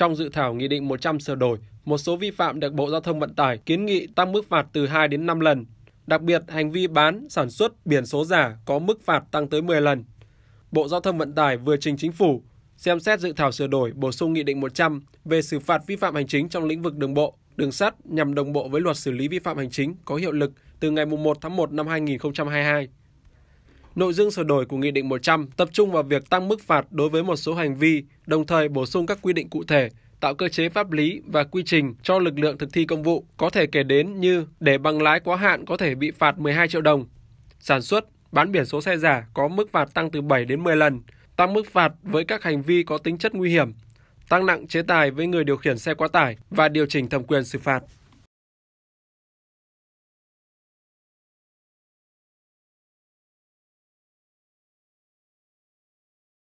Trong dự thảo Nghị định 100 sửa đổi, một số vi phạm được Bộ Giao thông Vận tải kiến nghị tăng mức phạt từ 2 đến 5 lần. Đặc biệt, hành vi bán, sản xuất biển số giả có mức phạt tăng tới 10 lần. Bộ Giao thông Vận tải vừa trình chính phủ xem xét dự thảo sửa đổi bổ sung Nghị định 100 về xử phạt vi phạm hành chính trong lĩnh vực đường bộ, đường sắt nhằm đồng bộ với luật xử lý vi phạm hành chính có hiệu lực từ ngày 1 tháng 1 năm 2022. Nội dung sửa đổi của Nghị định 100 tập trung vào việc tăng mức phạt đối với một số hành vi, đồng thời bổ sung các quy định cụ thể, tạo cơ chế pháp lý và quy trình cho lực lượng thực thi công vụ có thể kể đến như để bằng lái quá hạn có thể bị phạt 12 triệu đồng. Sản xuất, bán biển số xe giả có mức phạt tăng từ 7 đến 10 lần, tăng mức phạt với các hành vi có tính chất nguy hiểm, tăng nặng chế tài với người điều khiển xe quá tải và điều chỉnh thẩm quyền xử phạt.